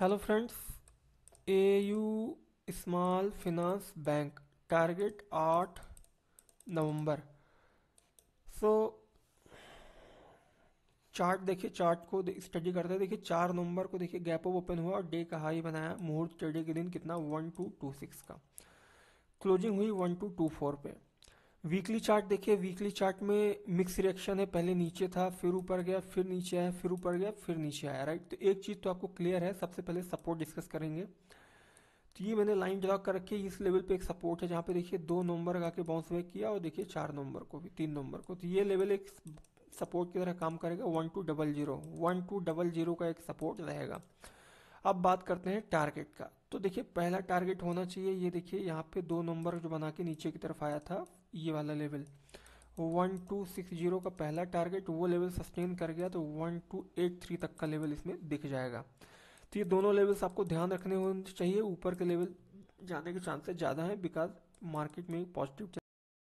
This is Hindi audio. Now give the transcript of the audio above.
hello friends A U small finance bank target आठ नवंबर सो चार्ट देखिए चार्ट को स्टडी करते हैं देखिए चार नवंबर को देखिए गैप ऑफ ओपन हुआ और डे का हाई बनाया मुहूर्त चढ़े के दिन कितना वन टू टू सिक्स का क्लोजिंग हुई वन टू टू फोर पे वीकली चार्ट देखिए वीकली चार्ट में मिक्स रिएक्शन है पहले नीचे था फिर ऊपर गया फिर नीचे आया फिर ऊपर गया फिर नीचे आया राइट तो एक चीज़ तो आपको क्लियर है सबसे पहले सपोर्ट डिस्कस करेंगे तो ये मैंने लाइन ड्रा कर रखी है इस लेवल पे एक सपोर्ट है जहाँ पे देखिए दो नंबर का के बाउंस बैक किया और देखिए चार नंबर को भी तीन नंबर को तो ये लेवल एक सपोर्ट की तरह काम करेगा one two double zero one two double zero का एक सपोर्ट रहेगा अब बात करते हैं टारगेट का तो देखिए पहला टारगेट होना चाहिए ये देखिए यहाँ पे दो नंबर जो बना के नीचे की तरफ आया था ये वाला level one two six zero का पहला टारगेट वो लेवल सस्टेन कर गया तो वन टू एट थ्री तक का लेवल इसमें दिख जाएगा तो ये दोनों लेवल्स आपको ध्यान रखने होने चाहिए ऊपर के लेवल जाने के चांसेस ज़्यादा हैं बिकॉज मार्केट में पॉजिटिव